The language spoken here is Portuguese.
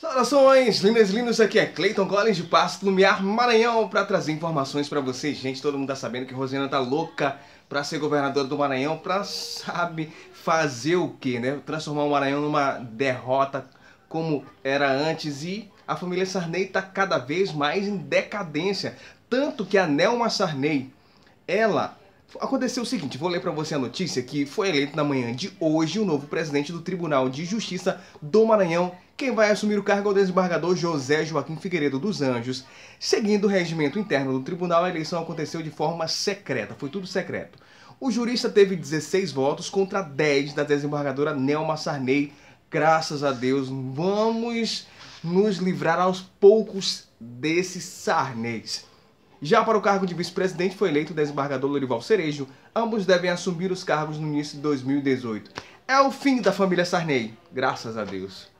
Saudações, lindas e lindos, aqui é Clayton Collins de Passo Lumiar, Maranhão, para trazer informações para vocês. Gente, todo mundo tá sabendo que Rosiana tá louca para ser governadora do Maranhão, para sabe fazer o que, né? Transformar o Maranhão numa derrota como era antes e a família Sarney tá cada vez mais em decadência, tanto que a Nelma Sarney, ela Aconteceu o seguinte, vou ler para você a notícia que foi eleito na manhã de hoje o novo presidente do Tribunal de Justiça do Maranhão. Quem vai assumir o cargo é o desembargador José Joaquim Figueiredo dos Anjos. Seguindo o regimento interno do tribunal, a eleição aconteceu de forma secreta, foi tudo secreto. O jurista teve 16 votos contra 10 da desembargadora Nelma Sarney. Graças a Deus, vamos nos livrar aos poucos desses Sarneys. Já para o cargo de vice-presidente foi eleito o desembargador Lorival Cerejo. Ambos devem assumir os cargos no início de 2018. É o fim da família Sarney, graças a Deus.